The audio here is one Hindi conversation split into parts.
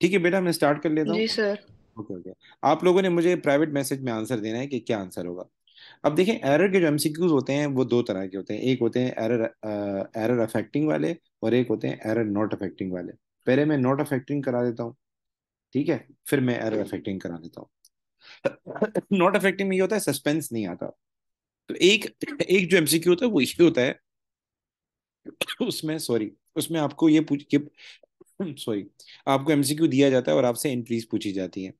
ठीक है बेटा मैं स्टार्ट कर लेता हूँ जी सर ओके ओके आप लोगों ने मुझे प्राइवेट मैसेज में आंसर देना है कि क्या आंसर होगा अब देखें एरर के जो एमसीक्यूज होते हैं वो दो तरह के होते हैं एक होते हैं एरर एरर अफेक्टिंग वाले और एक होते हैं एरर नॉट अफेक्टिंग वाले पहले मैं नॉट अफेक्टिंग करा देता हूँ ठीक है फिर मैं एरर अफेक्टिंग करा देता हूँ नॉट अफेक्टिंग में ये होता है सस्पेंस नहीं आता तो एक एक जो एमसीक्यू होता है वो ये होता है उसमें सॉरी उसमें आपको ये पूछ ये, सॉरी आपको एमसीक्यू दिया जाता है और आपसे एंट्रीज पूछी जाती है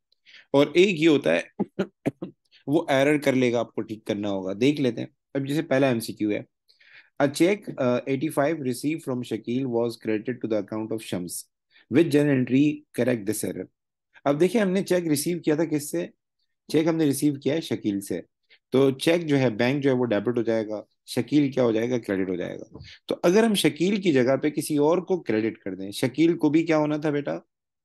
और एक ये होता है वो एरर कर लेगा आपको ठीक करना होगा देख लेते हैं अब जैसे पहला एमसीक्यू है a cheque eighty five received from Shakeel was credited to the account of Shams with जन एंट्री करेक्ट दिस एरर अब देखिए हमने चेक रिसीव किया था किससे चेक हमने रिसीव किया है शकील से तो चेक जो है बैंक जो है वो डेबिट हो जाएगा शकील क्या हो जाएगा क्रेडिट हो जाएगा तो अगर हम शकील की जगह पे किसी और को क्रेडिट कर दें शकील को भी क्या होना था बेटा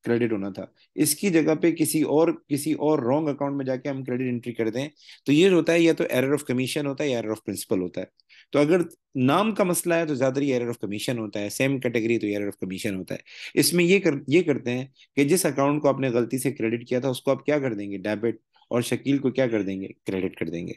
क्रेडिट होना था इसकी जगह पे किसी और किसी और रॉन्ग अकाउंट में जाके हम क्रेडिट एंट्री कर दें तो ये होता है या तो एरर ऑफ कमीशन होता है या एरर ऑफ प्रिंसिपल होता है तो अगर नाम का मसला है तो ज्यादा ही एरर ऑफ कमीशन होता है सेम कैटेगरी तो एरर ऑफ कमीशन होता है इसमें ये कर ये करते हैं कि जिस अकाउंट को आपने गलती से क्रेडिट किया था उसको आप क्या कर देंगे डेबिट और शकील को क्या कर देंगे क्रेडिट कर देंगे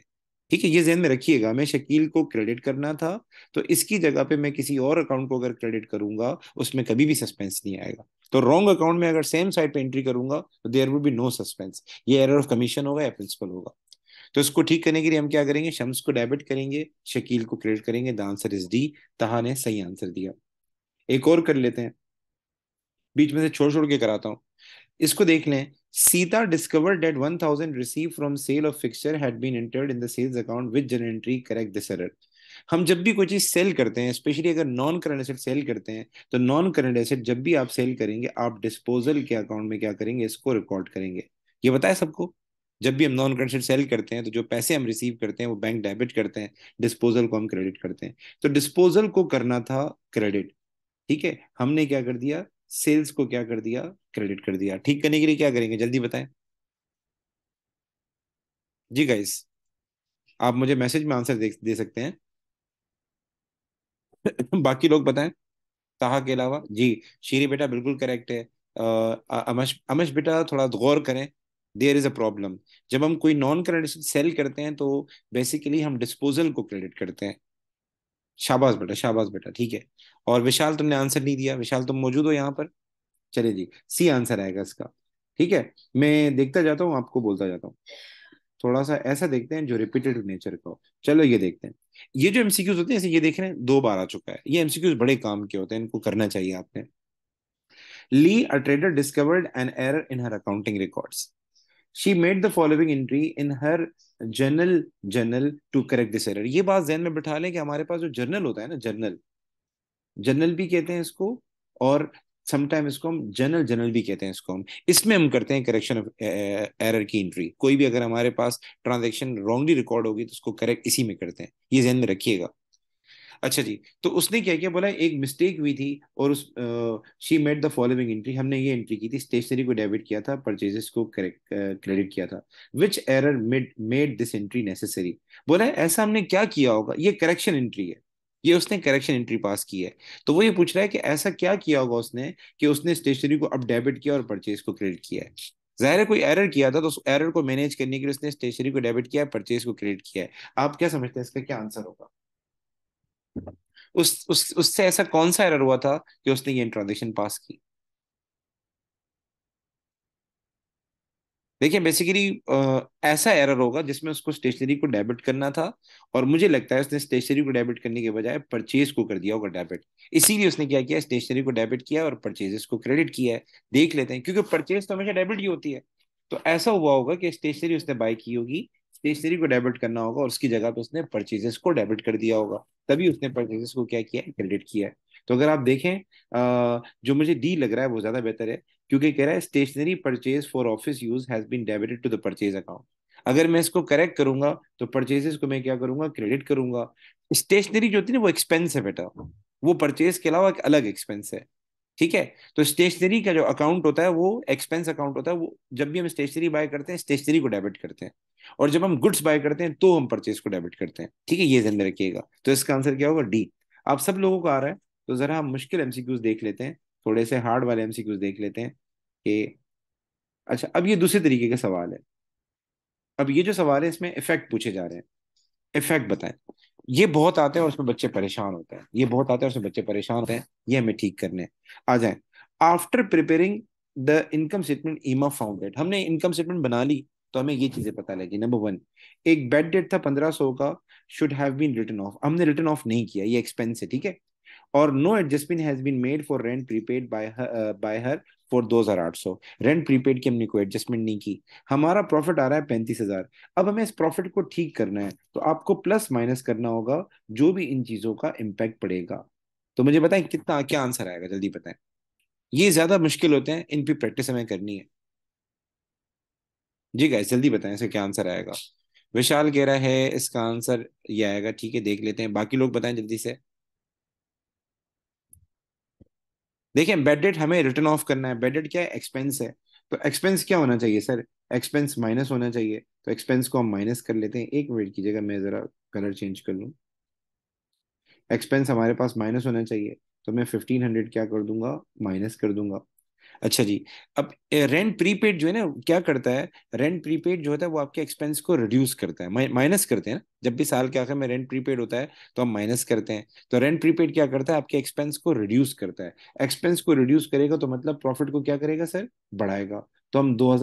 ठीक है ये जहन में रखिएगा मैं शकील को क्रेडिट करना था तो इसकी जगह पे मैं किसी और अकाउंट को अगर क्रेडिट करूंगा उसमें कभी भी सस्पेंस नहीं आएगा तो रॉन्ग अकाउंट में अगर सेम साइड पे एंट्री करूंगा तो there would be no suspense ये एरर ऑफ कमीशन होगा या प्रिंसिपल होगा तो इसको ठीक करने के लिए हम क्या करेंगे शम्स को डेबिट करेंगे शकील को क्रेडिट करेंगे द आंसर इज डी तहा ने सही आंसर दिया एक और कर लेते हैं बीच में से छोड़ छोड़ के कराता हूं इसको देख लें Sita discovered that 1000 received from sale of fixture had been entered in the sales account with general entry correct this error हम जब भी कोई चीज सेल करते हैं स्पेशली अगर नॉन करंट एसेट सेल करते हैं तो नॉन करंट एसेट जब भी आप सेल करेंगे आप डिस्पोजल के अकाउंट में क्या करेंगे इसको रिकॉर्ड करेंगे ये बताए सबको जब भी हम नॉन करंट एसेट सेल करते हैं तो जो पैसे हम रिसीव करते हैं वो बैंक डेबिट करते हैं डिस्पोजल को हम क्रेडिट करते हैं तो डिस्पोजल को करना था क्रेडिट ठीक है हमने क्या कर दिया सेल्स को क्या कर दिया क्रेडिट कर दिया ठीक करने के लिए क्या करेंगे जल्दी बताएं जी गाइस आप मुझे मैसेज में आंसर दे, दे सकते हैं बाकी लोग बताएं ताहा के अलावा जी शीरी बेटा बिल्कुल करेक्ट है अमश अमश बेटा थोड़ा गौर करें देयर इज़ अ प्रॉब्लम जब हम कोई नॉन क्रेडिट सेल करते हैं तो बेसिकली हम डिस्पोजल को क्रेडिट करते हैं शाबाश बेटा शाबाश बेटा ठीक है और विशाल तुमने आंसर नहीं दिया विशाल तुम मौजूद हो यहाँ पर चले जी सी आंसर आएगा इसका ठीक है मैं देखता जाता हूँ आपको बोलता जाता हूँ थोड़ा सा ऐसा देखते हैं जो रिपीटेड नेचर का हो चलो ये देखते हैं ये जो एमसीक्यूज होते हैं ये देख रहे हैं दो बार आ चुका है ये एमसीक्यूज बड़े काम के होते हैं इनको करना चाहिए आपने Lee a trader discovered an error in her accounting records she made the following entry in her journal journal to correct this error ये बात जहन में बैठा लें कि हमारे पास जो जर्नल होता है ना जर्नल जर्नल भी कहते हैं इसको और समटाइम इसको हम जनरल जनरल भी कहते हैं इसको हम इसमें हम करते हैं करेक्शन ऑफ एरर की एंट्री कोई भी अगर हमारे पास ट्रांजेक्शन रॉन्गली रिकॉर्ड होगी तो उसको करेक्ट इसी में करते हैं ये जहन में रखिएगा अच्छा जी तो उसने क्या किया बोला एक मिस्टेक हुई थी और उस she made the following entry हमने ये एंट्री की थी स्टेशनरी को डेबिट किया था परचेजेस को क्रेडिट किया था which error made this entry necessary बोला ऐसा हमने क्या किया होगा ये करेक्शन एंट्री है ये उसने करेक्शन एंट्री पास की है तो वो ये पूछ रहा है कि ऐसा क्या किया होगा उसने कि उसने स्टेशनरी को अब डेबिट किया और परचेज को क्रेडिट किया है जाहिर है कोई एरर किया था तो उस एरर को मैनेज करने के लिए उसने स्टेशनरी को डेबिट किया परचेज को क्रेडिट किया है आप क्या समझते हैं इसका क्या आंसर होगा उस उस उससे ऐसा कौन सा एरर हुआ था कि उसने ये ट्रांजेक्शन पास की देखिए बेसिकली ऐसा एरर होगा जिसमें उसको स्टेशनरी को डेबिट करना था और मुझे लगता है उसने स्टेशनरी को डेबिट करने के बजाय परचेज को कर दिया होगा डेबिट इसीलिए उसने क्या किया स्टेशनरी को डेबिट किया और परचेजेस को क्रेडिट किया है देख लेते हैं क्योंकि परचेज तो हमेशा डेबिट ही होती है तो ऐसा हुआ होगा कि स्टेशनरी उसने बाय की होगी स्टेज थ्री को डेबिट करना होगा और उसकी जगह पे उसने परचेजेस को डेबिट कर दिया होगा तभी उसने परचेजेस को क्या किया है क्रेडिट किया है तो अगर आप देखें जो मुझे डी लग रहा है वो ज्यादा बेहतर है क्योंकि कह रहा है stationery purchase for office use has been debited to the purchase account अगर मैं इसको करेक्ट करूंगा तो परचेजेस को मैं क्या करूंगा क्रेडिट करूंगा स्टेशनरी जो होती है ना वो एक्सपेंस है बेटा वो परचेज के अलावा एक अलग एक्सपेंस है ठीक है तो स्टेशनरी का जो अकाउंट होता है वो एक्सपेंस अकाउंट होता है वो जब भी हम स्टेशनरी बाय करते हैं स्टेशनरी को डेबिट करते हैं और जब हम गुड्स बाय करते हैं तो हम परचेज को डेबिट करते हैं ठीक है ये ध्यान में रखिएगा तो इसका आंसर क्या होगा डी आप सब लोगों को आ रहा है तो जरा हम मुश्किल एमसीक्यूज देख लेते हैं थोड़े से हार्ड वाले एमसीक्यूज देख लेते हैं कि अच्छा अब ये दूसरे तरीके का सवाल है अब ये जो सवाल है इसमें इफेक्ट पूछे जा रहे हैं इफेक्ट बताएं ये बहुत आते हैं और उसमें बच्चे परेशान होते हैं ये बहुत आते हैं उसमें बच्चे परेशान होते हैं ये हमें ठीक करने आ जाए after preparing the income statement Emma founded हमने इनकम स्टेटमेंट बना ली तो हमें ये चीजें पता लगी नंबर वन एक बेड डेट था पंद्रह सौ का should have been written off हमने रिटर्न ऑफ नहीं किया ये एक्सपेंस है ठीक है और no adjustment has been made for rent prepaid by by her for दो हजार आठ सौ रेंट प्रीपेड की हमने कोई एडजस्टमेंट नहीं की हमारा प्रॉफिट आ रहा है पैंतीस हजार अब हमें इस प्रॉफिट को ठीक करना है तो आपको प्लस माइनस करना होगा जो भी इन चीजों का इम्पैक्ट पड़ेगा तो मुझे बताएं कितना क्या आंसर आएगा जल्दी बताएं ये ज्यादा मुश्किल होते हैं इन पर प्रैक्टिस हमें करनी है जी गाइस जल्दी बताएं इसका क्या आंसर आएगा विशाल कह रहा है इसका आंसर ये आएगा ठीक है देख लेते हैं बाकी लोग बताएं जल्दी से देखिए बेड डेट हमें रिटर्न ऑफ करना है बेड डेट क्या है एक्सपेंस है तो एक्सपेंस क्या होना चाहिए सर एक्सपेंस माइनस होना चाहिए तो एक्सपेंस को हम माइनस कर लेते हैं एक मिनट कीजिएगा मैं ज़रा कलर चेंज कर लूँ एक्सपेंस हमारे पास माइनस होना चाहिए तो मैं फिफ्टीन हंड्रेड क्या कर दूंगा माइनस कर दूंगा अच्छा जी अब रेंट प्रीपेड जो है ना क्या करता है रेंट प्रीपेड जो होता है वो आपके एक्सपेंस को रिड्यूस करता है माइनस करते हैं ना जब भी साल के आखिर में रेंट प्रीपेड होता है तो हम माइनस करते हैं तो रेंट प्रीपेड क्या करता है आपके एक्सपेंस को रिड्यूस करता है एक्सपेंस को रिड्यूस करेगा तो मतलब प्रॉफिट को क्या करेगा सर बढ़ाएगा तो हम दो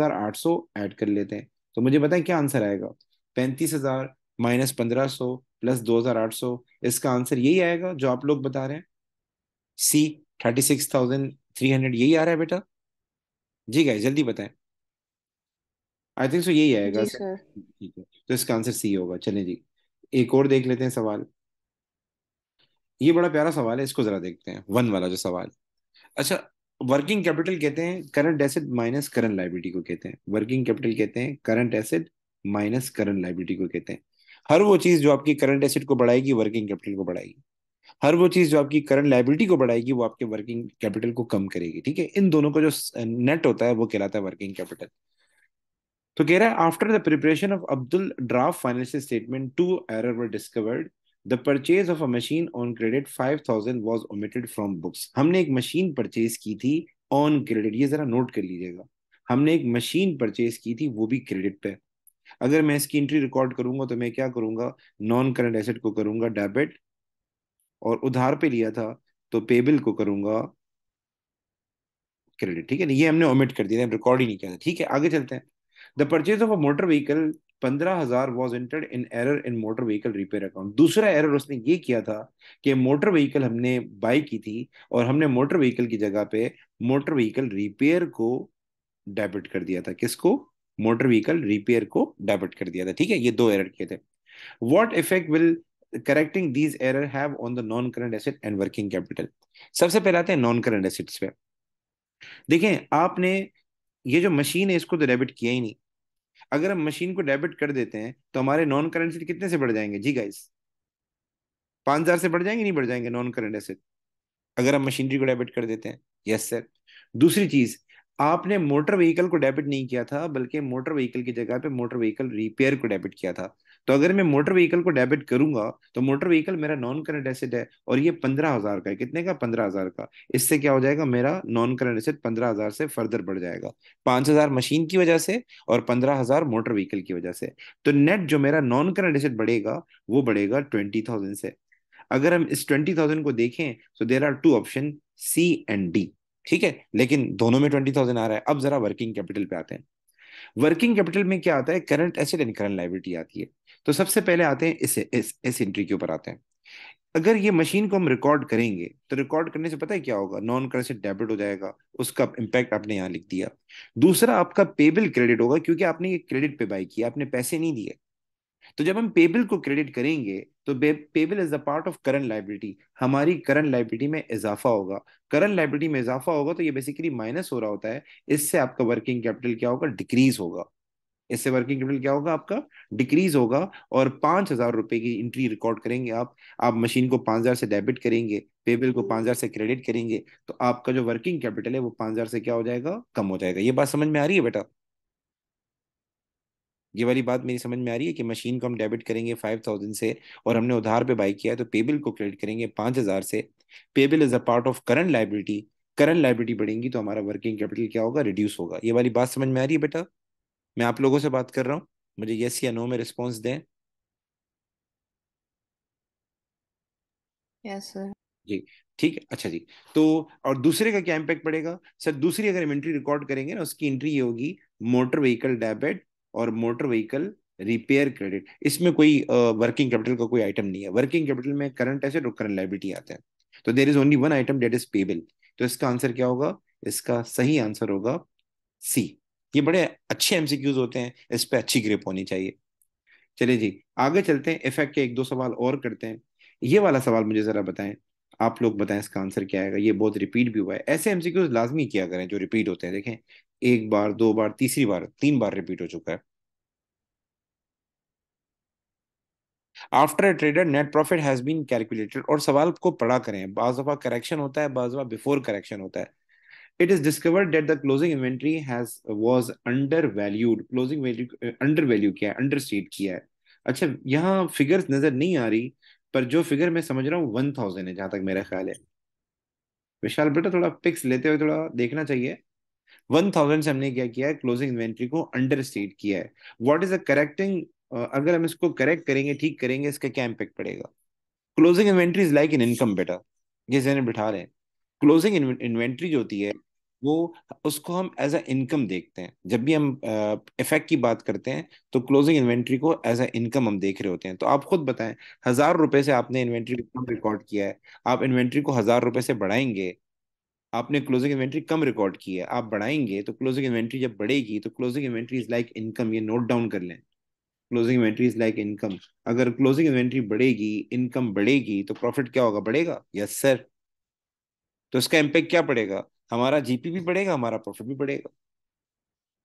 ऐड कर लेते हैं तो मुझे बताएं क्या आंसर आएगा पैंतीस हजार माइनस पंद्रह सौ प्लस दो हजार आठ सौ इसका आंसर यही आएगा जो आप लोग बता रहे हैं C thirty six thousand three hundred यही आ रहा है बेटा जी गाइस जल्दी बताएं आई थिंक सो यही आएगा ठीक है तो इसका आंसर सी होगा चले जी एक और देख लेते हैं सवाल ये बड़ा प्यारा सवाल है इसको जरा देखते हैं वन वाला जो सवाल अच्छा वर्किंग कैपिटल कहते हैं current asset minus current liability को कहते हैं वर्किंग कैपिटल कहते हैं current asset minus current liability को कहते हैं हर वो चीज जो आपकी करंट एसेट को बढ़ाएगी वर्किंग कैपिटल को बढ़ाएगी हर वो चीज जो आपकी करंट लाइबिलिटी को बढ़ाएगी वो आपके वर्किंग कैपिटल को कम करेगी ठीक है इन दोनों का जो नेट होता है वो कहलाता है वर्किंग कैपिटल तो कह रहा है after the preparation of Abdul draft financial statement two error were discovered the purchase of a machine on credit five thousand was omitted from books हमने एक मशीन परचेज की थी ऑन क्रेडिट ये जरा नोट कर लीजिएगा हमने एक मशीन परचेज की थी वो भी क्रेडिट पे अगर मैं इसकी एंट्री रिकॉर्ड करूंगा तो मैं क्या करूंगा नॉन करंट एसेट को करूंगा डेबिट और उधार पे लिया था तो पेबिल को करूंगा क्रेडिट ठीक है ना ये हमने ओमिट कर दिया रिकॉर्ड ही नहीं किया ठीक है आगे चलते हैं the purchase of a motor vehicle पंद्रह हजार was entered in error in motor vehicle repair account दूसरा एरर उसने ये किया था कि मोटर व्हीकल हमने बाय की थी और हमने मोटर व्हीकल की जगह पे मोटर व्हीकल रिपेयर को डेबिट कर दिया था किसको मोटर व्हीकल रिपेयर को डेबिट कर दिया था ठीक है ये दो एरर किए थे what effect will correcting these error have on the non current asset and working capital सबसे पहले आते हैं नॉन करंट एसेट्स पे देखें आपने ये जो मशीन है इसको तो डेबिट किया ही नहीं अगर हम मशीन को डेबिट कर देते हैं तो हमारे नॉन करंट एसेट कितने से बढ़ जाएंगे जी गाइस पांच हज़ार से बढ़ जाएंगे नहीं बढ़ जाएंगे नॉन करंट एसेट अगर हम मशीनरी को डेबिट कर देते हैं यस सर दूसरी चीज़ आपने मोटर व्हीकल को डेबिट नहीं किया था बल्कि मोटर व्हीकल की जगह पे मोटर व्हीकल रिपेयर को डेबिट किया था तो अगर मैं मोटर व्हीकल को डेबिट करूंगा तो मोटर व्हीकल मेरा नॉन करंट एसेट है और ये पंद्रह हजार का है कितने का पंद्रह हजार का इससे क्या हो जाएगा मेरा नॉन करंट एसेट पंद्रह हजार से फर्दर बढ़ जाएगा पांच हजार मशीन की वजह से और पंद्रह हजार मोटर व्हीकल की वजह से तो नेट जो मेरा नॉन करंट एसेट बढ़ेगा वो बढ़ेगा ट्वेंटी थाउजेंड से अगर हम इस ट्वेंटी थाउजेंड को देखें तो there are two option C and D ठीक है लेकिन दोनों में ट्वेंटी थाउजेंड आ रहा है अब जरा वर्किंग कैपिटल पे आते हैं वर्किंग कैपिटल में क्या आता है current asset and current liability आती है तो सबसे पहले आते हैं इस इस इस एंट्री के ऊपर आते हैं अगर ये मशीन को हम रिकॉर्ड करेंगे तो रिकॉर्ड करने से पता है क्या होगा नॉन करेंसी डेबिट हो जाएगा उसका इम्पैक्ट आपने यहाँ लिख दिया दूसरा आपका पेबल क्रेडिट होगा क्योंकि आपने ये क्रेडिट पे बाई किया आपने पैसे नहीं दिए तो जब हम पेबल को क्रेडिट करेंगे तो payable is the part of current liability हमारी करंट लाइबिलिटी में इजाफा होगा करंट लाइबिलिटी में इजाफा होगा तो ये बेसिकली माइनस हो रहा होता है इससे आपका वर्किंग कैपिटल क्या होगा डिक्रीज होगा इससे वर्किंग कैपिटल क्या होगा आपका डिक्रीज होगा और पांच हजार रुपए की एंट्री रिकॉर्ड करेंगे आप आप मशीन को पांच हजार से डेबिट करेंगे पेबल को पांच हजार से क्रेडिट करेंगे तो आपका जो वर्किंग कैपिटल है वो पांच हजार से क्या हो जाएगा कम हो जाएगा ये बात समझ में आ रही है बेटा ये वाली बात मेरी समझ में आ रही है कि मशीन को हम डेबिट करेंगे फाइव थाउजेंड से और हमने उधार पे बाई किया है तो पेबिल को क्रेडिट करेंगे पाँच हज़ार से payable is a part of current liability current liability बढ़ेंगी तो हमारा वर्किंग कैपिटल क्या होगा रिड्यूस होगा ये वाली बात समझ में आ रही है बेटा मैं आप लोगों से बात कर रहा हूँ मुझे येस या नो में रिस्पॉन्स दें yes, जी ठीक है अच्छा जी तो और दूसरे का क्या इम्पैक्ट पड़ेगा सर दूसरी अगर हम एंट्री रिकॉर्ड करेंगे ना उसकी एंट्री ये होगी मोटर व्हीकल डेबिट और मोटर व्हीकल रिपेयर क्रेडिट इसमें कोई वर्किंग कैपिटल का कोई आइटम नहीं है वर्किंग कैपिटल में करंट एसेट और करंट लाइबिलिटी आते हैं तो there is only one item that is payable तो इसका आंसर क्या होगा इसका सही आंसर होगा सी ये बड़े अच्छे एमसीक्यूज होते हैं इस पर अच्छी ग्रिप होनी चाहिए चलिए जी आगे चलते हैं इफेक्ट के एक दो सवाल और करते हैं ये वाला सवाल मुझे जरा बताएं आप लोग बताएं इसका आंसर क्या आएगा ये बहुत रिपीट भी हुआ है ऐसे एमसीक्यूज लाजमी किया करें जो रिपीट होते हैं देखें एक बार दो बार तीसरी बार तीन बार रिपीट हो चुका है after trader net profit has been calculated और सवाल को पड़ा करें बाज दफा करेक्शन होता है बाज दफा बिफोर करेक्शन होता है it is discovered that the closing inventory has was undervalued closing value undervalue किया है अंडर स्टेट किया है अच्छा यहाँ फिगर्स नजर नहीं आ रही पर जो फिगर मैं समझ रहा हूँ वन थाउजेंड है जहां तक मेरा ख्याल है विशाल बेटा थोड़ा पिक्स लेते हुए थोड़ा देखना चाहिए वन थाउजेंड से हमने क्या किया है क्लोजिंग इन्वेंट्री को अंडर स्टेट किया है वॉट इज द करेक्टिंग अगर हम इसको करेक्ट करेंगे ठीक करेंगे इसका क्या इम्पेक्ट पड़ेगा closing inventory is like in income बेटा जैसे हमें बिठा रहे हैं क्लोजिंग इन्वेंट्री जो होती है वो उसको हम एज अ इनकम देखते हैं जब भी हम इफेक्ट uh, की बात करते हैं तो क्लोजिंग इन्वेंट्री को एज अ इनकम हम देख रहे होते हैं तो आप खुद बताएं हजार रुपए से आपने इन्वेंट्री रिकॉर्ड किया है आप इन्वेंट्री को हजार रुपए से बढ़ाएंगे आपने क्लोजिंग इन्वेंट्री कम रिकॉर्ड की है आप बढ़ाएंगे तो क्लोजिंग इन्वेंट्री जब बढ़ेगी तो closing inventory is like income ये नोट डाउन कर लें closing inventory is like income अगर क्लोजिंग इन्वेंट्री बढ़ेगी इनकम बढ़ेगी तो प्रॉफिट क्या होगा बढ़ेगा यस सर तो इसका इम्पेक्ट क्या पड़ेगा हमारा जीपी भी बढ़ेगा हमारा प्रॉफिट भी बढ़ेगा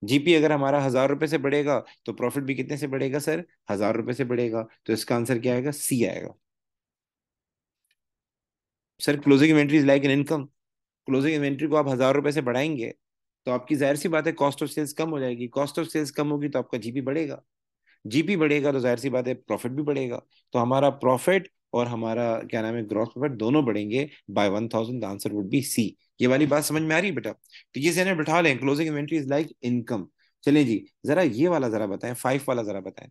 जीपी अगर हमारा हजार रुपए से बढ़ेगा तो प्रॉफिट भी कितने से बढ़ेगा सर हजार रुपए से बढ़ेगा तो इसका आंसर क्या आएगा सी आएगा sir closing inventory is like an income closing inventory को आप हजार रुपए से बढ़ाएंगे तो आपकी जाहिर सी बात है कॉस्ट ऑफ सेल्स कम हो जाएगी कॉस्ट ऑफ सेल्स कम होगी तो आपका जीपी बढ़ेगा जीपी बढ़ेगा तो जाहिर सी बात है प्रॉफिट भी बढ़ेगा तो हमारा प्रॉफिट और हमारा क्या नाम है ग्रॉस प्रॉफिट दोनों बढ़ेंगे by one thousand answer would be C ये वाली बात समझ में आ रही है बेटा तो ये जहन बैठा लें closing inventory is like income चलिए जी जरा ये वाला जरा बताएं फाइव वाला जरा बताएं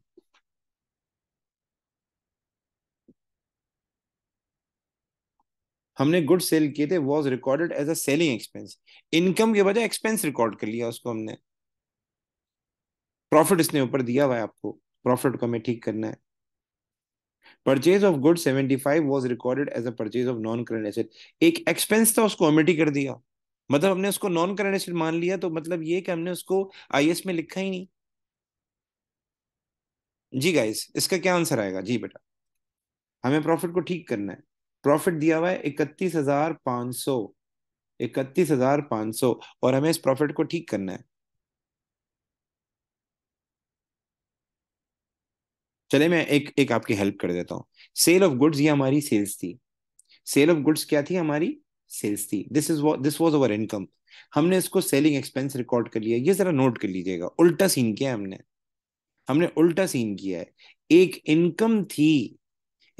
हमने गुड सेल किए थे was recorded as a selling expense income के बजाय एक्सपेंस रिकॉर्ड कर लिया उसको हमने प्रॉफिट इसने ऊपर दिया हुआ है आपको प्रॉफिट को हमें ठीक करना है purchase of good five was recorded as a purchase of non current asset एक एक्सपेंस था उसको अमेटी कर दिया मतलब हमने उसको नॉन करेंट एसेट मान लिया तो मतलब ये कि हमने उसको आई में लिखा ही नहीं जी गाइस इसका क्या आंसर आएगा जी बेटा हमें प्रॉफिट को ठीक करना है प्रॉफिट दिया हुआ है इकतीस हजार पांच सौ इकतीस हजार पांच सौ और हमें इस प्रॉफिट को ठीक करना है चले मैं एक एक आपकी हेल्प कर देता हूं सेल ऑफ गुड्स ये हमारी सेल्स थी सेल ऑफ गुड्स क्या थी हमारी सेल्स थी this is this was our income हमने इसको सेलिंग एक्सपेंस रिकॉर्ड कर लिया ये जरा नोट कर लीजिएगा उल्टा सीन किया है हमने हमने उल्टा सीन किया है एक इनकम थी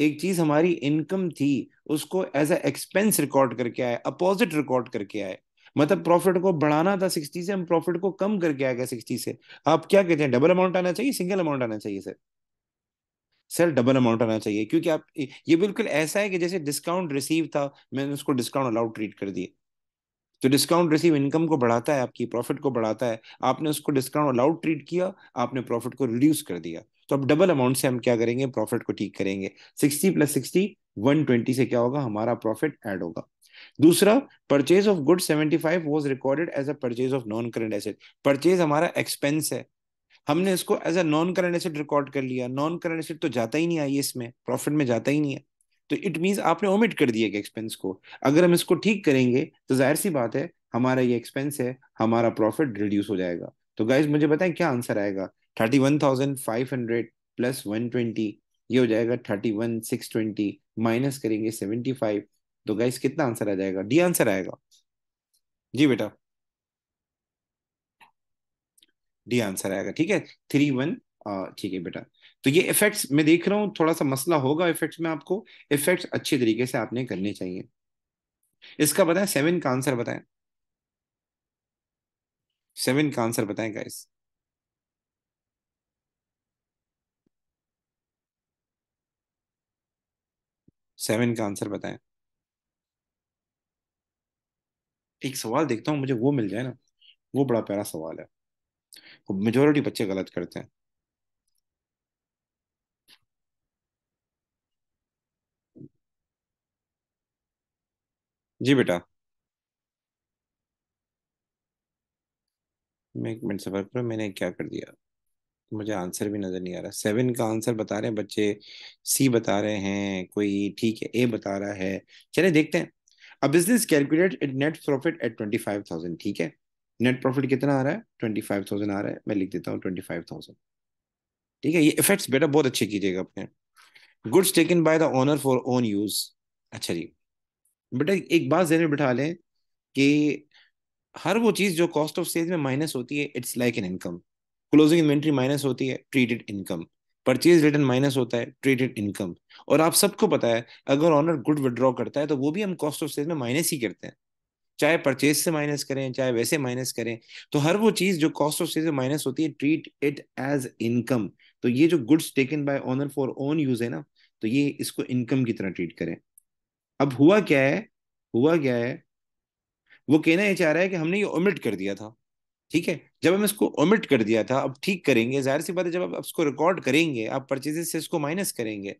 एक चीज हमारी इनकम थी उसको एज ए एक्सपेंस रिकॉर्ड करके आए अपोजिट रिकॉर्ड करके आए मतलब प्रॉफिट को बढ़ाना था सिक्सटी से हम प्रॉफिट को कम करके आ गए सिक्सटी से आप क्या कहते हैं डबल अमाउंट आना चाहिए सिंगल अमाउंट आना चाहिए सर सर डबल अमाउंट आना चाहिए क्योंकि आप ये बिल्कुल ऐसा है कि जैसे डिस्काउंट रिसीव था मैंने उसको डिस्काउंट अलाउड ट्रीट कर दिए तो डिस्काउंट रिसीव इनकम को बढ़ाता है आपकी प्रॉफिट को बढ़ाता है आपने उसको डिस्काउंट अलाउड ट्रीट किया आपने प्रॉफिट को रिड्यूस कर दिया तो अब डबल अमाउंट से हम क्या करेंगे प्रॉफिट को ठीक करेंगे sixty plus sixty one twenty से क्या होगा हमारा प्रॉफिट एड होगा दूसरा purchase of good seventy five was recorded as a purchase of non current asset purchase हमारा एक्सपेंस है हमने इसको as a non current asset record कर लिया नॉन करेंट एसेट तो जाता ही नहीं आई इसमें प्रॉफिट में जाता ही नहीं है तो इट मीन आपने ओमिट कर दिया एक्सपेंस को अगर हम इसको ठीक करेंगे तो जाहिर सी बात है हमारा ये एक्सपेंस है हमारा प्रॉफिट रिड्यूस हो जाएगा तो गाइज मुझे बताएं क्या आंसर आएगा thirty one thousand five hundred plus one twenty ये हो जाएगा thirty one six twenty minus करेंगे सेवेंटी फाइव तो गाइस कितना आंसर आ जाएगा डी आंसर आएगा जी बेटा डी आंसर आएगा ठीक है थ्री वन ठीक है बेटा तो ये इफेक्ट्स मैं देख रहा हूँ थोड़ा सा मसला होगा इफेक्ट्स में आपको इफेक्ट्स अच्छे तरीके से आपने करने चाहिए इसका बताएं सेवन का आंसर बताएं सेवन का आंसर बताएं गाइस सेवन का आंसर बताएं एक सवाल देखता हूँ मुझे वो मिल जाए ना वो बड़ा प्यारा सवाल है मेजोरिटी बच्चे गलत करते हैं जी बेटा मैं एक मिनट सफर पर मैंने क्या कर दिया मुझे आंसर भी नज़र नहीं आ रहा सेवन का आंसर बता रहे हैं बच्चे सी बता रहे हैं कोई ठीक है ए बता रहा है चले देखते हैं a business calculate it net profit at twenty five thousand ठीक है नेट प्रॉफिट कितना आ रहा है ट्वेंटी फाइव थाउजेंड आ रहा है मैं लिख देता हूँ ट्वेंटी फाइव थाउजेंड ठीक है ये इफेक्ट्स बेटा बहुत अच्छे कीजिएगा अपने goods taken by the owner for own use अच्छा जी बेटा एक बात जहन में बिठा लें कि हर वो चीज़ जो कॉस्ट ऑफ सेल्स में माइनस होती है it's like an income closing inventory minus होती है traded income purchase return minus होता है ट्रेडेड इनकम और आप सबको पता है अगर ऑनर गुड विड्रॉ करता है तो वो भी हम कॉस्ट ऑफ सेल में माइनस ही करते हैं चाहे परचेज से माइनस करें चाहे वैसे माइनस करें तो हर वो चीज जो कॉस्ट ऑफ सेल में माइनस होती है ट्रीट इट एज इनकम तो ये जो goods taken by owner for own use है ना तो ये इसको इनकम की तरह ट्रीट करें अब हुआ क्या है हुआ क्या है वो कहना ये चाह रहा है कि हमने ये ओमिट कर दिया था ठीक है जब हम इसको ओमिट कर दिया था अब ठीक करेंगे जाहिर सी बात है जब आप इसको रिकॉर्ड करेंगे आप परचेजेस से इसको माइनस करेंगे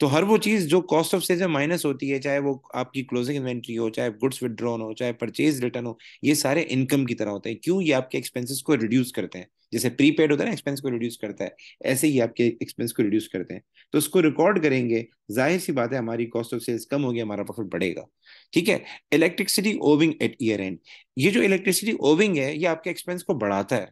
तो हर वो चीज जो कॉस्ट ऑफ सेल्स में माइनस होती है चाहे वो आपकी क्लोजिंग इन्वेंट्री हो चाहे गुड्स विड्रॉन हो चाहे परचेज रिटर्न हो ये सारे इनकम की तरह होते हैं क्यों ये आपके एक्सपेंसेस को रिड्यूस करते हैं जैसे प्रीपेड होता है ना एक्सपेंस को रिड्यूस करता है ऐसे ही आपके एक्सपेंस को रिड्यूस करते हैं तो उसको रिकॉर्ड करेंगे जाहिर सी बात है हमारी कॉस्ट ऑफ सेल्स कम होगी हमारा प्रॉफिट बढ़ेगा ठीक है electricity owing at year end ये जो इलेक्ट्रिसिटी ओविंग है ये आपके एक्सपेंस को बढ़ाता है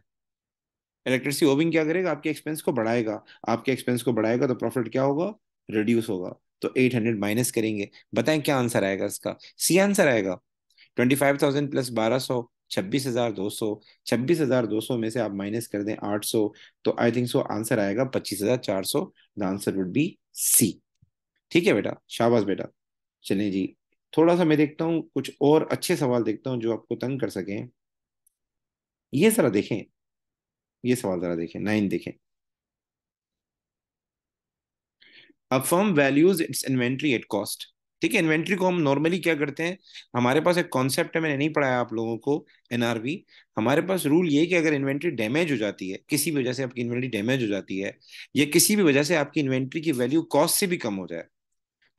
इलेक्ट्रिसिटी ओविंग क्या करेगा आपके एक्सपेंस को बढ़ाएगा आपके एक्सपेंस को बढ़ाएगा तो प्रॉफिट क्या होगा रिड्यूस होगा तो 800 माइनस करेंगे बताएं क्या आंसर आएगा इसका सी आंसर आएगा 25,000 प्लस 1200 26,200 26,200 में से आप माइनस कर दें 800 तो आई थिंक सो आंसर आएगा 25,400 the answer would be C ठीक है बेटा शाबाश बेटा चलें जी थोड़ा सा मैं देखता हूँ कुछ और अच्छे सवाल देखता हूँ जो आपको तंग कर सकें ये जरा देखें ये सवाल जरा देखें नाइन देखें अब firm values its inventory at cost ठीक है इन्वेंट्री को हम नॉर्मली क्या करते हैं हमारे पास एक कॉन्सेप्ट है मैंने नहीं पढ़ाया आप लोगों को एनआरवी हमारे पास रूल ये कि अगर इन्वेंट्री डैमेज हो जाती है किसी भी वजह से आपकी इन्वेंट्री डैमेज हो जाती है या किसी भी वजह से आपकी इन्वेंट्री की वैल्यू कॉस्ट से भी कम हो जाए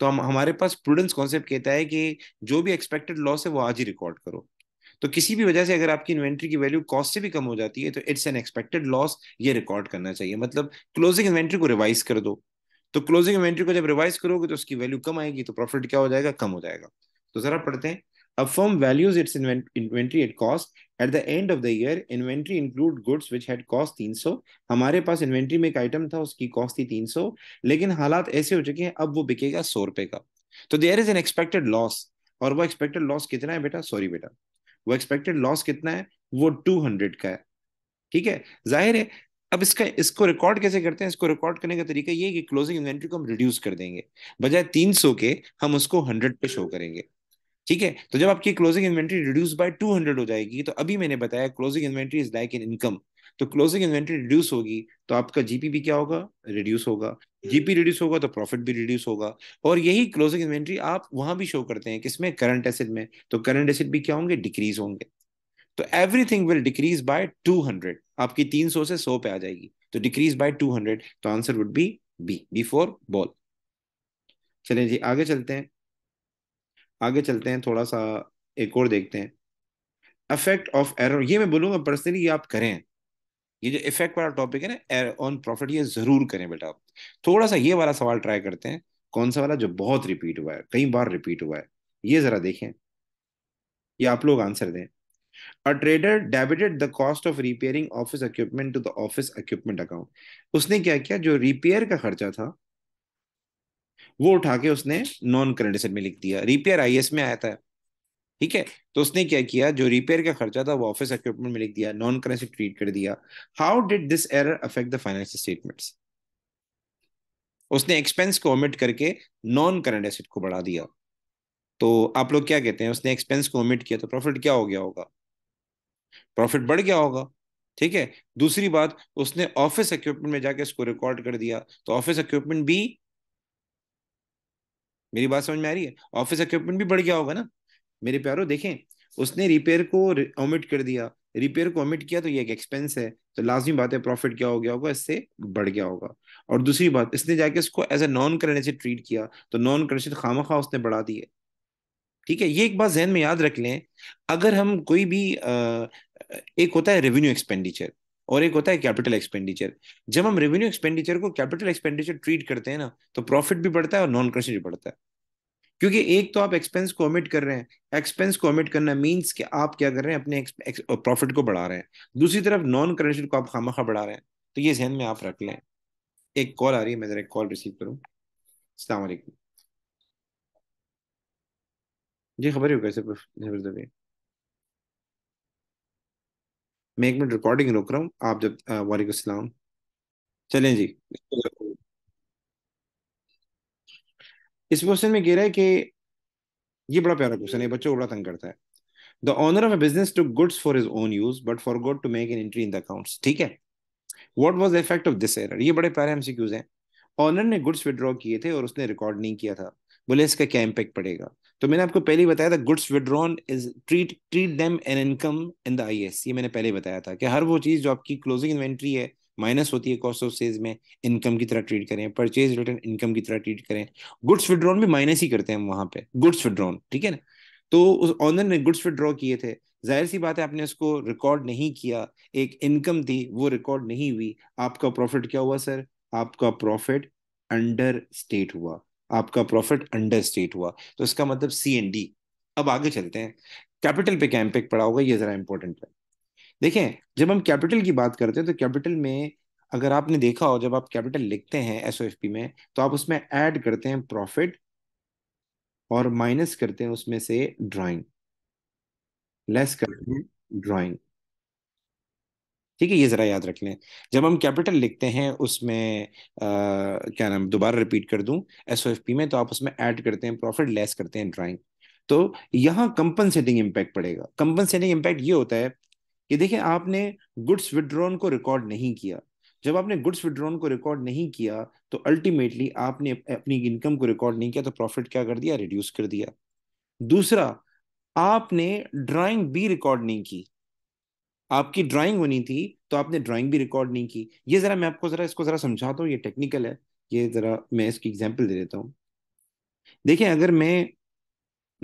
तो हम हमारे पास प्रूडेंस कॉन्सेप्ट कहता है कि जो भी एक्सपेक्टेड लॉस है वो आज ही रिकॉर्ड करो तो किसी भी वजह से अगर आपकी इन्वेंट्री की वैल्यू कॉस्ट से भी कम हो जाती है तो इट्स एन एक्सपेक्टेड लॉस ये रिकॉर्ड करना चाहिए मतलब क्लोजिंग इन्वेंट्री को रिवाइज कर दो तो क्लोजिंग इन्वेंट्री को जब रिवाइज करोगे तो उसकी वैल्यू कम आएगी तो प्रॉफिट क्या हो जाएगा कम हो जाएगा तो जरा पढ़ते हैं A firm values its inventory at cost. At the end of the year, inventory include goods which had cost 300. हमारे पास इन्वेंट्री में एक आइटम था उसकी कॉस्ट थी 300 लेकिन हालात ऐसे हो चुके हैं अब वो बिकेगा सौ रुपए का तो there is an expected loss और वो एक्सपेक्टेड लॉस कितना है बेटा सॉरी बेटा वो एक्सपेक्टेड लॉस कितना है वो 200 का है ठीक है जाहिर है अब इसका इसको रिकॉर्ड कैसे करते हैं इसको रिकॉर्ड करने का तरीका ये है कि क्लोजिंग इन्वेंट्री को हम रिड्यूस कर देंगे बजाय 300 के हम उसको 100 पे शो करेंगे ठीक है तो जब आपकी क्लोजिंग इन्वेंट्री रिड्यूस बाय 200 हो जाएगी तो अभी मैंने बताया closing inventory is like in income तो क्लोजिंग इन्वेंट्री रिड्यूस होगी तो आपका जीपी भी क्या होगा रिड्यूस होगा जीपी रिड्यूस होगा तो प्रॉफिट भी रिड्यूस होगा और यही क्लोजिंग इन्वेंट्री आप वहां भी शो करते हैं किसमें करंट एसिड में तो करंट एसिड भी क्या होंगे डिक्रीज होंगे तो everything will decrease by two hundred आपकी तीन सौ से सौ पे आ जाएगी तो डिक्रीज बाय टू हंड्रेड तो answer would be B before ball चले जी आगे चलते हैं आगे चलते हैं थोड़ा सा एक और देखते हैं अफेक्ट ऑफ एरर ये मैं बोलूंगा पर्सनली ये आप करें ये जो इफेक्ट वाला टॉपिक है ना ऑन प्रॉफिट ये जरूर करें बेटा थोड़ा सा ये वाला सवाल ट्राई करते हैं कौन सा वाला जो बहुत रिपीट हुआ है कई बार रिपीट हुआ है ये जरा देखें ये आप लोग आंसर दें A trader debited the cost of repairing office equipment to the office equipment account. उसने क्या किया जो repair का खर्चा था वो उठा के उसने non current asset में लिख दिया रिपेयर आईएस में आया था ठीक है तो उसने क्या किया जो रिपेयर का खर्चा था वो ऑफिस इक्विपमेंट में लिख दिया नॉन करंट एसेट ट्रीट कर दिया how did this error affect the financial statements उसने एक्सपेंस को ओमिट करके नॉन करंट एसेट को बढ़ा दिया तो आप लोग क्या कहते हैं उसने एक्सपेंस को ओमिट किया तो प्रॉफिट क्या हो गया होगा प्रॉफिट बढ़ गया होगा ठीक है दूसरी बात उसने ऑफिस इक्विपमेंट में जाके इसको रिकॉर्ड कर दिया तो ऑफिस इक्विपमेंट भी मेरी बात समझ में आ रही है ऑफिस इक्विपमेंट भी बढ़ गया होगा ना मेरे प्यारो देखें उसने रिपेयर को ओमिट कर दिया रिपेयर को ओमिट किया तो ये एक एक्सपेंस है तो लाजमी बात है प्रॉफिट क्या हो गया होगा इससे बढ़ गया होगा और दूसरी बात इसने जाके इसको as a non currency treat किया तो नॉन करेंट खामा खा उसने बढ़ा दी है ठीक है ये एक बात जहन में याद रख लें अगर हम कोई भी एक होता है रेवेन्यू एक्सपेंडिचर और एक होता है कैपिटल एक्सपेंडिचर जब हम रेवेन्यू एक्सपेंडिचर को कैपिटल एक्सपेंडिचर ट्रीट करते हैं ना तो प्रॉफिट भी बढ़ता है और नॉन क्रेशन भी बढ़ता है क्योंकि एक तो आप एक्सपेंस को ओमिट कर रहे हैं एक्सपेंस को ओमिट करना मीन्स कि आप क्या कर रहे हैं अपने प्रॉफिट को बढ़ा रहे हैं दूसरी तरफ नॉन क्रेशन को आप खामखा बढ़ा रहे हैं तो ये जहन में आप रख लें एक कॉल आ रही है मैं जरा एक कॉल रिसीव करूँ अलैक्म जी खबर ही हो कैसे मैं एक मिनट रिकॉर्डिंग रोक रहा हूँ आप जब वालेक सलाम चलें जी इस क्वेश्चन में कह रहा है कि ये बड़ा प्यारा क्वेश्चन है बच्चों को बड़ा तंग करता है the owner of a business to goods for his own use but forgot to make an entry in the accounts ठीक है what was the effect of this error ये बड़े प्यारे एमसीक्यूज हैं ऑनर ने गुड्स विड्रॉ किए थे और उसने रिकॉर्ड नहीं किया था बोले इसका क्या इम्पैक्ट पड़ेगा तो मैंने आपको पहले ही बताया था goods withdrawn is treat treat them an income in the S ये मैंने पहले बताया था कि हर वो चीज़ जो आपकी क्लोजिंग इन्वेंट्री है माइनस होती है कॉस्ट ऑफ सेल्स में इनकम की तरह ट्रीट करें परचेज रिटर्न इनकम की तरह ट्रीट करें गुड्स विड्रॉन भी माइनस ही करते हैं हम वहाँ पे गुड्स विड्रॉन ठीक है ना तो उस ऑनर ने गुड्स विड्रॉ किए थे जाहिर सी बात है आपने उसको रिकॉर्ड नहीं किया एक इनकम थी वो रिकॉर्ड नहीं हुई आपका प्रॉफिट क्या हुआ सर आपका प्रॉफिट अंडर स्टेट हुआ आपका प्रॉफिट अंडर स्टेट हुआ तो इसका मतलब सी एंड डी अब आगे चलते हैं कैपिटल पे क्या इम्पेक्ट पड़ा होगा ये जरा इंपॉर्टेंट है देखें जब हम कैपिटल की बात करते हैं तो कैपिटल में अगर आपने देखा हो जब आप कैपिटल लिखते हैं एस में तो आप उसमें ऐड करते हैं प्रॉफिट और माइनस करते हैं उसमें से ड्राइंग लेस करते हैं ड्राइंग ठीक है ये ज़रा याद रख लें जब हम कैपिटल लिखते हैं उसमें आ, क्या नाम दोबारा रिपीट कर दूं एस में तो आप उसमें ऐड करते हैं प्रॉफिट लेस करते हैं ड्राइंग तो यहाँ कंपनसेटिंग इम्पैक्ट पड़ेगा कंपनसेटिंग इम्पैक्ट ये होता है कि देखिए आपने गुड्स विड्रॉन को रिकॉर्ड नहीं किया जब आपने गुड्स विड्रॉन को रिकॉर्ड नहीं किया तो अल्टीमेटली आपने अपनी इनकम को रिकॉर्ड नहीं किया तो प्रॉफिट क्या कर दिया रिड्यूस कर दिया दूसरा आपने ड्राइंग भी रिकॉर्ड नहीं की आपकी ड्राइंग होनी थी तो आपने ड्राइंग भी रिकॉर्ड नहीं की ये जरा मैं आपको जरा इसको जरा समझाता तो, हूँ ये टेक्निकल है ये जरा मैं इसकी एग्जाम्पल दे देता हूँ देखिए अगर मैं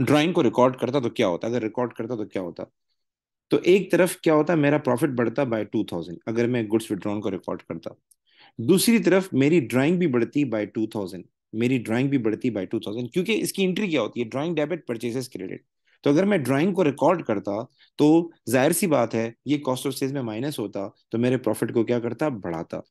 ड्राइंग को रिकॉर्ड करता तो क्या होता अगर रिकॉर्ड करता तो क्या होता तो एक तरफ क्या होता मेरा प्रॉफिट बढ़ता बाय टू थाउजेंड अगर मैं गुड्स विड्रॉन को रिकॉर्ड करता दूसरी तरफ मेरी ड्राइंग भी बढ़ती बाय टू थाउजेंड मेरी ड्राइंग भी बढ़ती बाय टू थाउजेंड क्योंकि इसकी एंट्री क्या होती है ड्राइंग डेबिट परचेजेस क्रेडिट तो अगर मैं ड्राइंग को रिकॉर्ड करता तो जाहिर सी बात है ये कॉस्ट ऑफ सेल्स में माइनस होता तो मेरे प्रॉफिट को क्या करता बढ़ाता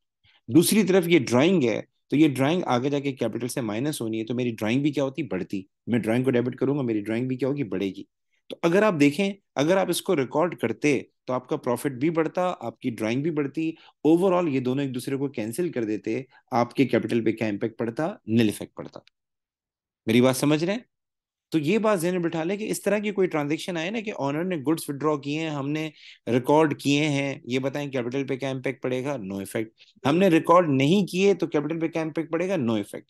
दूसरी तरफ ये ड्राइंग है तो ये ड्राइंग आगे जाके कैपिटल से माइनस होनी है तो मेरी ड्राइंग भी क्या होती बढ़ती मैं ड्राइंग को डेबिट करूंगा मेरी ड्राइंग भी क्या होगी बढ़ेगी तो अगर आप देखें अगर आप इसको रिकॉर्ड करते तो आपका प्रॉफिट भी बढ़ता आपकी ड्राइंग भी बढ़ती ओवरऑल ये दोनों एक दूसरे को कैंसिल कर देते आपके कैपिटल पे क्या इम्पैक्ट पड़ता नील इफेक्ट पड़ता मेरी बात समझ रहे हैं तो ये बात जहन में बिठा लें कि इस तरह की कोई ट्रांजेक्शन आए ना कि ऑनर ने गुड्स विद्रॉ किए हैं हमने रिकॉर्ड किए हैं ये बताएं कैपिटल पे क्या इम्पैक्ट पड़ेगा नो इफेक्ट हमने रिकॉर्ड नहीं किए तो कैपिटल पे क्या इम्पैक्ट पड़ेगा नो इफेक्ट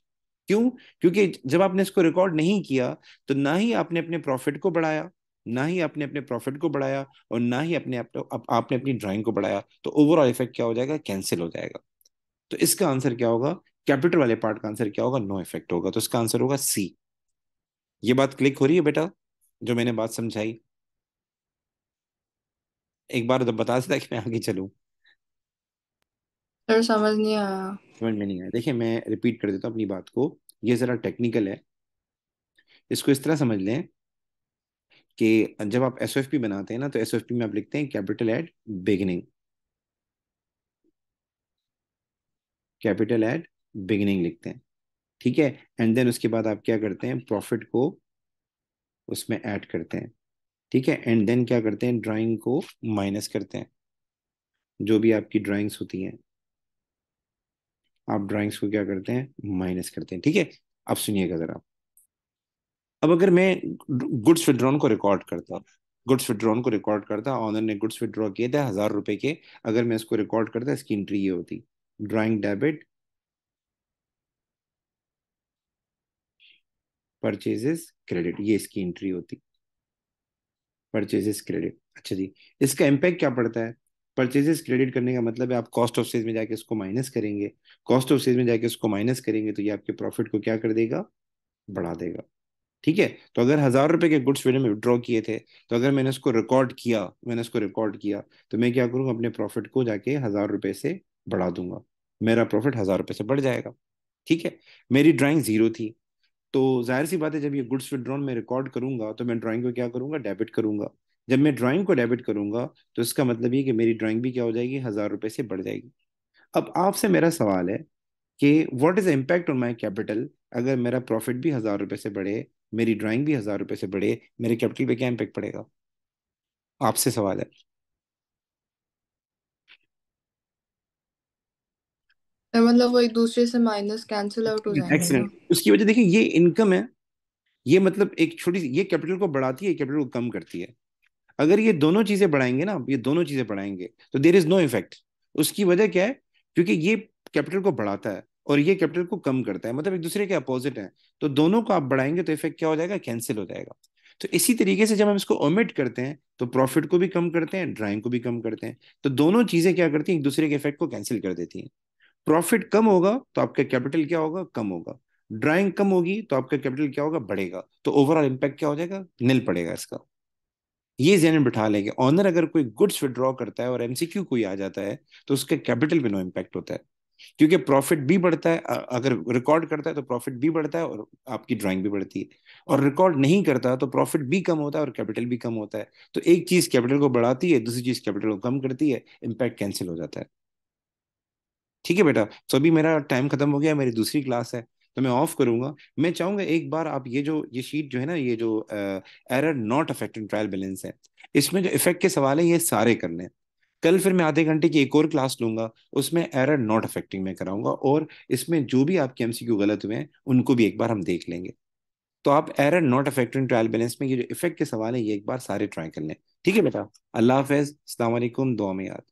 क्यों क्योंकि जब आपने इसको रिकॉर्ड नहीं किया तो ना ही आपने अपने प्रॉफिट को बढ़ाया ना ही आपने अपने प्रॉफिट को बढ़ाया और ना ही अपने आपने अपनी ड्राइंग को बढ़ाया तो ओवरऑल इफेक्ट क्या हो जाएगा कैंसिल हो जाएगा तो इसका आंसर क्या होगा कैपिटल वाले पार्ट का आंसर क्या होगा नो इफेक्ट होगा तो इसका आंसर होगा सी ये बात क्लिक हो रही है बेटा जो मैंने बात समझाई एक बार तो बता सकता कि मैं आगे चलूं सर समझ नहीं आया समझ में नहीं आया देखिए मैं रिपीट कर देता हूँ अपनी बात को ये जरा टेक्निकल है इसको इस तरह समझ लें कि जब आप एस बनाते हैं ना तो एस में आप लिखते हैं capital at beginning capital at beginning लिखते हैं ठीक है एंड देन उसके बाद आप क्या करते हैं प्रॉफिट को उसमें ऐड करते हैं ठीक है एंड देन क्या करते हैं ड्राइंग को माइनस करते हैं जो भी आपकी ड्राइंग्स होती हैं आप ड्राइंग्स को क्या करते हैं माइनस करते हैं ठीक है अब सुनिएगा जरा अब अगर मैं गुड्स विड्रॉन को रिकॉर्ड करता गुड्स विड्रॉन को रिकॉर्ड करता ऑनर ने गुड्स विड्रॉ किए थे हजार रुपए के अगर मैं इसको रिकॉर्ड करता इसकी एंट्री ये होती ड्राइंग डेबिट परचेजेस क्रेडिट ये इसकी एंट्री होती परचेजेस क्रेडिट अच्छा जी इसका इम्पैक्ट क्या पड़ता है परचेजेस क्रेडिट करने का मतलब है आप कॉस्ट ऑफ सेल्स में जाके इसको माइनस करेंगे कॉस्ट ऑफ सेल्स में जाके इसको माइनस करेंगे तो ये आपके प्रॉफिट को क्या कर देगा बढ़ा देगा ठीक है तो अगर हजार रुपए के गुड्स मैंने विड्रॉ किए थे तो अगर मैंने उसको रिकॉर्ड किया मैंने उसको रिकॉर्ड किया तो मैं क्या करूँगा अपने प्रॉफिट को जाके हजार रुपए से बढ़ा दूंगा मेरा प्रॉफिट हजार रुपए से बढ़ जाएगा ठीक है मेरी ड्राइंग जीरो थी तो जाहिर सी बात है जब ये गुड्स विद्रॉन में रिकॉर्ड करूंगा तो मैं ड्राइंग को क्या करूंगा डेबिट करूंगा जब मैं ड्राइंग को डेबिट करूंगा तो इसका मतलब ये कि मेरी ड्राइंग भी क्या हो जाएगी हज़ार रुपए से बढ़ जाएगी अब आपसे मेरा सवाल है कि what is impact on my capital अगर मेरा प्रॉफिट भी हज़ार रुपये से बढ़े मेरी ड्राइंग भी हज़ार रुपए से बढ़े मेरे कैपिटल पे क्या इम्पैक्ट पड़ेगा आपसे सवाल है मतलब वो एक दूसरे से माइनस कैंसिल आउट हो जाएंगे एक्सीलेंट उसकी वजह देखिए ये इनकम है ये मतलब एक छोटी ये कैपिटल को बढ़ाती है कैपिटल को कम करती है अगर ये दोनों चीजें बढ़ाएंगे ना ये दोनों चीजें बढ़ाएंगे तो देर इज नो इफेक्ट उसकी वजह क्या है क्योंकि ये कैपिटल को बढ़ाता है और ये कैपिटल को कम करता है मतलब एक दूसरे के अपोजिट है तो दोनों को आप बढ़ाएंगे तो इफेक्ट क्या हो जाएगा कैंसिल हो जाएगा तो इसी तरीके से जब हम इसको ओमिट करते हैं तो प्रॉफिट को भी कम करते हैं ड्राइंग को भी कम करते हैं तो दोनों चीजें क्या करती हैं एक दूसरे के इफेक्ट को कैंसिल कर देती हैं प्रॉफिट कम होगा तो आपका कैपिटल क्या होगा कम होगा ड्राइंग कम होगी तो आपका कैपिटल क्या होगा बढ़ेगा तो ओवरऑल इम्पैक्ट क्या हो जाएगा निल पड़ेगा इसका ये जहन बिठा लेंगे ऑनर अगर कोई गुड्स विड्रॉ करता है और एमसीक्यू कोई आ जाता है तो उसके कैपिटल पे नो इम्पैक्ट होता है क्योंकि प्रॉफिट भी बढ़ता है अगर रिकॉर्ड करता है तो प्रॉफिट भी बढ़ता है और आपकी ड्राइंग भी बढ़ती है और रिकॉर्ड नहीं करता तो प्रॉफिट भी कम होता है और कैपिटल भी कम होता है तो एक चीज कैपिटल को बढ़ाती है दूसरी चीज कैपिटल को कम करती है इम्पैक्ट कैंसिल हो जाता है ठीक है बेटा तो अभी मेरा टाइम खत्म हो गया मेरी दूसरी क्लास है तो मैं ऑफ करूंगा मैं चाहूंगा एक बार आप ये जो ये शीट जो है ना ये जो error not affecting trial balance है इसमें जो इफेक्ट के सवाल है ये सारे करने लें कल फिर मैं आधे घंटे की एक और क्लास लूंगा उसमें एरर नॉट अफेक्टिंग में कराऊंगा और इसमें जो भी आपके एमसीक्यू गलत हुए हैं उनको भी एक बार हम देख लेंगे तो आप error not affecting trial balance में ये जो इफेक्ट के सवाल है ये एक बार सारे ट्राई कर लें ठीक है बेटा अल्लाह हाफिज अलैक्म दुआ में याद